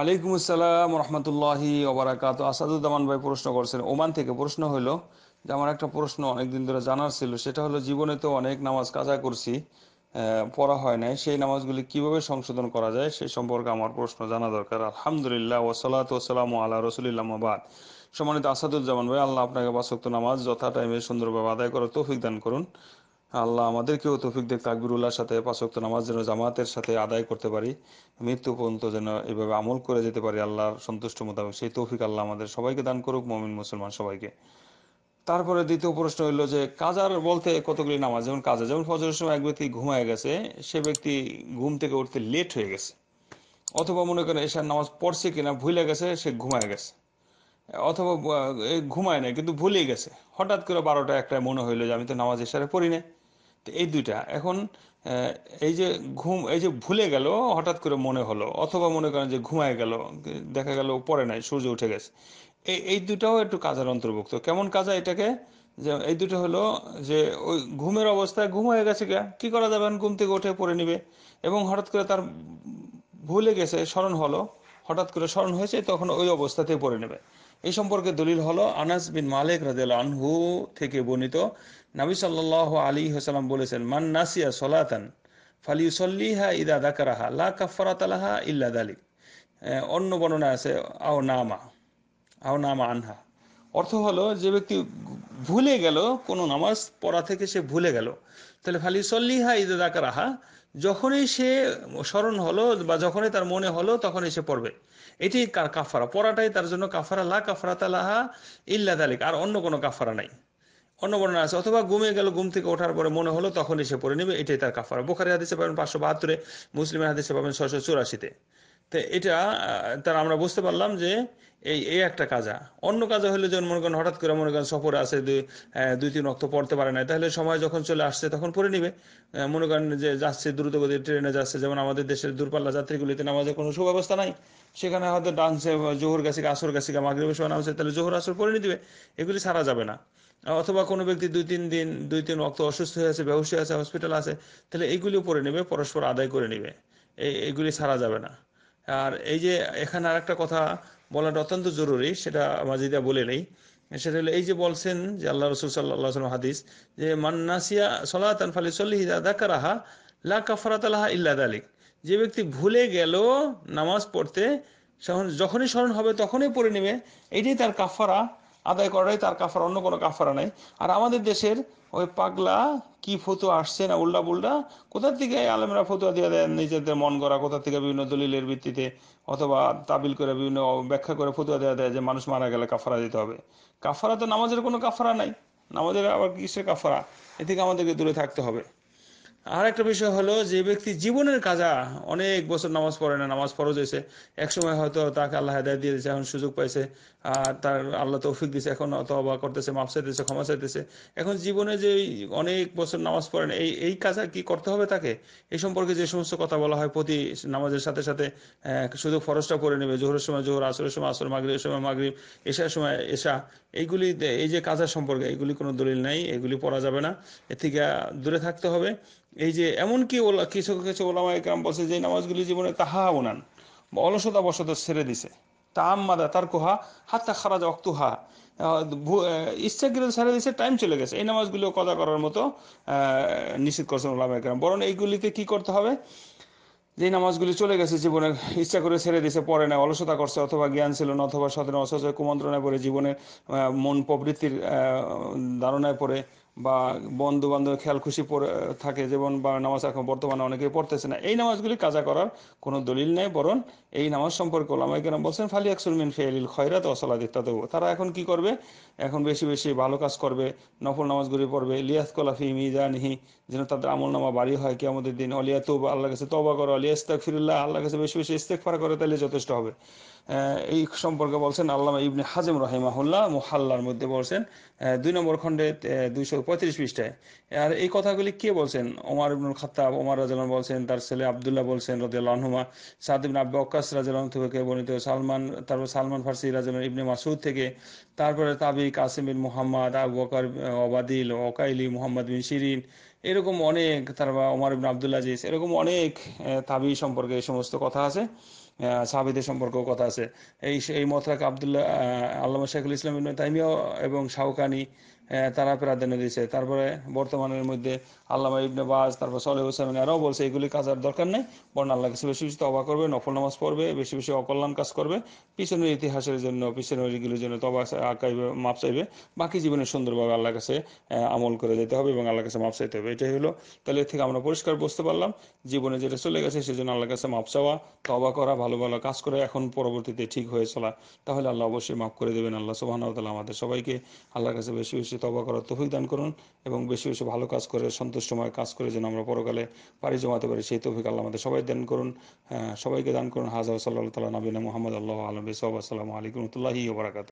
আলাইকুম আসসালাম রহমতুল্লাহি ওবরাকাত আসাদুজ্জামান ভাই প্রশ্ন করছেন ওমান থেকে প্রশ্ন হলো যে আমার একটা প্রশ্ন অনেকদিন ধরে জানার ছিল সেটা হলো জীবনে তো অনেক নামাজ কাজা করছি পড়া হয় নাই সেই নামাজগুলি কিভাবে সংশোধন করা যায় সেই সম্পর্কে আমার প্রশ্ন জানা দরকার আলহামদুলিল্লাহ ওসালাত ওসালাম আল্লাহ রসুলিল্লামাবাদ সম্মানিত আসাদুজ্জামান ভাই আল্লাহ আপনাকে বাসক্ত নামাজ যথা টাইমে সুন্দরভাবে আদায় করার তৌফিক দান করুন আল্লাহ আমাদেরকেও তৌফিক দেখ তাকবিরুল্লাহর সাথে পাঁচক্ত নামাজ যেন জামাতের সাথে আদায় করতে পারি মৃত্যু পর্যন্ত যেন এভাবে আমল করে যেতে পারি আল্লাহর সন্তুষ্ট মোতাবেক সেই তৌফিক আল্লাহ আমাদের সবাইকে দান করুক মমিন মুসলমান সবাইকে তারপরে দ্বিতীয় প্রশ্ন হইল যে কাজার বলতে কতগুলি নামাজ যেমন কাজা যেমন ফজরের সময় এক ব্যক্তি ঘুমায় গেছে সে ব্যক্তি ঘুম থেকে উঠতে লেট হয়ে গেছে অথবা মনে করেন এসার নামাজ পড়ছে কিনা ভুলে গেছে সে ঘুমায় গেছে অথবা ঘুমায় নাই কিন্তু ভুলেই গেছে হঠাৎ করে বারোটা একটা মনে হইলো যে আমি তো নামাজ এসারে পড়ি না তো এই দুইটা এখন এই যে ঘুম এই যে ভুলে গেল হঠাৎ করে মনে হলো অথবা মনে করেন যে ঘুমায় গেল দেখা গেল পরে নাই সূর্য উঠে গেছে এই এই দুটাও একটু কাজের অন্তর্ভুক্ত কেমন কাজা এটাকে যে এই দুটো হলো যে ওই ঘুমের অবস্থায় ঘুম হয়ে গেছে গা কি করা যাবে ঘুম থেকে উঠে পড়ে নিবে এবং হঠাৎ করে তার ভুলে গেছে স্মরণ হলো হঠাৎ করে স্মরণ হয়েছে তখন ওই অবস্থাতে পড়ে নেবে এই সম্পর্কে দলিল হলো আনাস বিন মালিক রাজেল আনহু থেকে বর্ণিত নাবি সাল্লাহ আলী হাসালাম বলেছেন মান নাসিয়া সলাতান ফালিউসল্লিহা ইদা দাকারাহা লা কাফারাতালাহা ইল্লা দালিক অন্য বর্ণনা আছে আও নামা আও নামা আনহা অর্থ হলো যে ব্যক্তি ভুলে গেল কোনো নামাজ পড়া থেকে সে ভুলে গেল তাহলে ফালি সল্লিহা ইদা রাহা যখনই সে স্মরণ হলো বা যখনই তার মনে হলো তখনই সে পড়বে এটি কার কাফারা পড়াটাই তার জন্য কাফারা লা কাফারা তালাহা ইল্লা তালিক আর অন্য কোনো কাফারা নাই অন্য বর্ণনা আছে অথবা ঘুমে গেল ঘুম থেকে ওঠার পরে মনে হলো তখনই সে পড়ে নেবে এটাই তার কাফারা বোখারি হাদিসে পাবেন পাঁচশো বাহাত্তরে মুসলিমের হাদিসে পাবেন ছয়শো চুরাশিতে তো এটা তার আমরা বুঝতে পারলাম যে এই এই একটা কাজা অন্য কাজা হলে যেমন মনে করেন হঠাৎ করে মনে করেন সফরে আছে দুই দুই তিন অক্ত পড়তে পারে না তাহলে সময় যখন চলে আসছে তখন পড়ে নিবে মনে করেন যে যাচ্ছে দ্রুতগতির ট্রেনে যাচ্ছে যেমন আমাদের দেশের দূরপাল্লা যাত্রীগুলিতে নামাজের কোনো সুব্যবস্থা নাই সেখানে হয়তো ডান্সে জোহর গাছিকা আসর গাছিকা মাগরীবের সময় নামছে তাহলে জোহর আসর পড়ে নিবে এগুলি ছাড়া যাবে না অথবা কোনো ব্যক্তি দুই তিন দিন দুই তিন অক্ত অসুস্থ হয়ে আছে ব্যবসায়ী আছে হসপিটাল আছে তাহলে এইগুলিও পড়ে নেবে পরস্পর আদায় করে নেবে এইগুলি ছাড়া যাবে না আর এই যে এখানে আর একটা কথা বলাটা অত্যন্ত জরুরি সেটা মাজিদা বলে নেই সেটা হলো এই যে বলছেন যে আল্লাহ রসুল সাল্লাহ হাদিস যে মান্নাসিয়া সলাতান ফালি সল্লি দাকারাহা লা কাফরাত আলাহা ইল্লা দালিক যে ব্যক্তি ভুলে গেল নামাজ পড়তে যখনই স্মরণ হবে তখনই পড়ে নেবে এটাই তার কাফারা আদায় করাই তার কাফার অন্য কোনো কাফারা নাই আর আমাদের দেশের ওই পাগলা কি ফতুয়া আসছে না উল্টা পুল্টা কোথার থেকে আলমেরা ফতুয়া দিয়ে দেন নিজেদের মন করা কোথা থেকে বিভিন্ন দলিলের ভিত্তিতে অথবা তাবিল করে বিভিন্ন ব্যাখ্যা করে ফতুয়া দেওয়া দেয় যে মানুষ মারা গেলে কাফারা দিতে হবে কাফারা তো নামাজের কোনো কাফারা নাই নামাজের আবার কিসের কাফারা এ থেকে আমাদেরকে দূরে থাকতে হবে আর একটা বিষয় হলো যে ব্যক্তি জীবনের কাজা অনেক বছর নামাজ পড়ে না নামাজ ফরজ হয়েছে এক সময় হয়তো তাকে আল্লাহ হেদায় দিয়ে দিয়েছে এখন সুযোগ পাইছে আর তার আল্লাহ তৌফিক দিয়েছে এখন অত অবাক করতেছে মাপ চাইতেছে ক্ষমা চাইতেছে এখন জীবনে যে অনেক বছর নামাজ পড়েন এই এই কাজা কি করতে হবে তাকে এই সম্পর্কে যে সমস্ত কথা বলা হয় প্রতি নামাজের সাথে সাথে শুধু ফরজটা পড়ে নেবে জোহরের সময় জোহর আসরের সময় আসর মাগরিবের সময় মাগরিব এশার সময় এসা এইগুলি এই যে কাজা সম্পর্কে এইগুলি কোনো দলিল নাই এগুলি পড়া যাবে না এ থেকে দূরে থাকতে হবে এই যে এমনকি ওলা কিছু কিছু ওলামা একরাম বলছে যে নামাজগুলি জীবনে তাহা উনান বা অলসতা বসত ছেড়ে দিছে তা আমাদা তার কোহা তা খারাজ ইচ্ছা ইচ্ছাকৃত ছেড়ে দিছে টাইম চলে গেছে এই নামাজগুলিও কদা করার মতো নিশ্চিত করছেন ওলামা একরাম বরং এইগুলিতে কি করতে হবে যে নামাজগুলি চলে গেছে জীবনে ইচ্ছা করে ছেড়ে দিছে পরে না অলসতা করছে অথবা জ্ঞান ছিল না অথবা সতেন অসচয় কুমন্ত্রণায় পড়ে জীবনে মন প্রবৃত্তির ধারণায় পড়ে বা বন্ধু বান্ধব খেয়াল খুশি থাকে যেমন বা নামাজ এখন বর্তমানে অনেকে পড়তেছে না এই নামাজগুলি কাজা করার কোনো দলিল নেই বরং এই নামাজ সম্পর্কে ওলামাই কেন বলছেন ফালি আকসুলমিন ফেয়ালিল খয়রাত অসলাদ ইত্যাদি তারা এখন কি করবে এখন বেশি বেশি ভালো কাজ করবে নফল নামাজগুলি পড়বে লিয়াস কলাফি নিহি যেন তাদের আমল নামা বাড়ি হয় কি আমাদের দিন অলিয়া তো আল্লাহ কাছে তবা করো আলিয়া ইস্তাক ফিরুল্লাহ আল্লাহ কাছে বেশি বেশি ইস্তেক ফার করে তাহলে যথেষ্ট হবে এই সম্পর্কে বলছেন আল্লাহ ইবনে হাজেম রহিমাহুল্লাহ মোহাল্লার মধ্যে বলছেন দুই নম্বর খণ্ডে দুইশো পঁয়ত্রিশ পৃষ্ঠায় আর এই কথাগুলি কে বলছেন ওমার ইবনুল খাতাব ওমর রাজালান বলছেন তার ছেলে আবদুল্লাহ বলছেন রদুল্লাহনুমা সাদিবিন আব্বা অকাস রাজালান থেকে বর্ণিত সালমান তারপর সালমান ফার্সি রাজালান ইবনে মাসুদ থেকে তারপরে তাবিক আসিম বিন মোহাম্মদ আবু বকর ওবাদিল ওকাইলি মোহাম্মদ বিন শিরিন এরকম অনেক তারপর ওমার ইবন আবদুল্লা জিস এরকম অনেক তাবি সম্পর্কে এই সমস্ত কথা আছে সাবিদের সম্পর্কেও কথা আছে এই এই মতরাক আবদুল্লাহ আল্লাহ শেখুল ইসলাম তাইমিয়া এবং শাহকানি হ্যাঁ, তারা প্রাধান্য দিয়েছে তারপরে বর্তমানের মধ্যে আল্লামা ইবনে বাজ তারপর সলে হুসেন আরও বলছে এগুলি কাজ আর দরকার নেই বরং আল্লাহ কাছে বেশি বেশি তবা করবে নফল নামাজ পড়বে বেশি বেশি অকল্যাণ কাজ করবে পিছনের ইতিহাসের জন্য পিছনের এগুলির জন্য তবা আঁকাইবে মাপ চাইবে বাকি জীবনে সুন্দরভাবে আল্লাহ কাছে আমল করে যেতে হবে এবং আল্লাহ কাছে মাপ চাইতে হবে এটাই হলো তাহলে থেকে আমরা পরিষ্কার বুঝতে পারলাম জীবনে যেটা চলে গেছে সেজন্য আল্লাহ কাছে মাপ চাওয়া তবা করা ভালো ভালো কাজ করে এখন পরবর্তীতে ঠিক হয়ে চলা তাহলে আল্লাহ অবশ্যই মাফ করে দেবেন আল্লাহ সোহান আমাদের সবাইকে আল্লাহ কাছে বেশি বেশি বেশি তবা করার তৌফিক দান করুন এবং বেশি বেশি ভালো কাজ করে সন্তুষ্টময় কাজ করে যেন আমরা পরকালে পাড়ি জমাতে পারি সেই তৌফিক আল্লাহ আমাদের সবাই দান করুন সবাইকে দান করুন হাজার সাল্লাহ তালা নবীন মোহাম্মদ আল্লাহ আলম সাল্লাম আলাইকুম রহমতুল্লাহি বারাকাত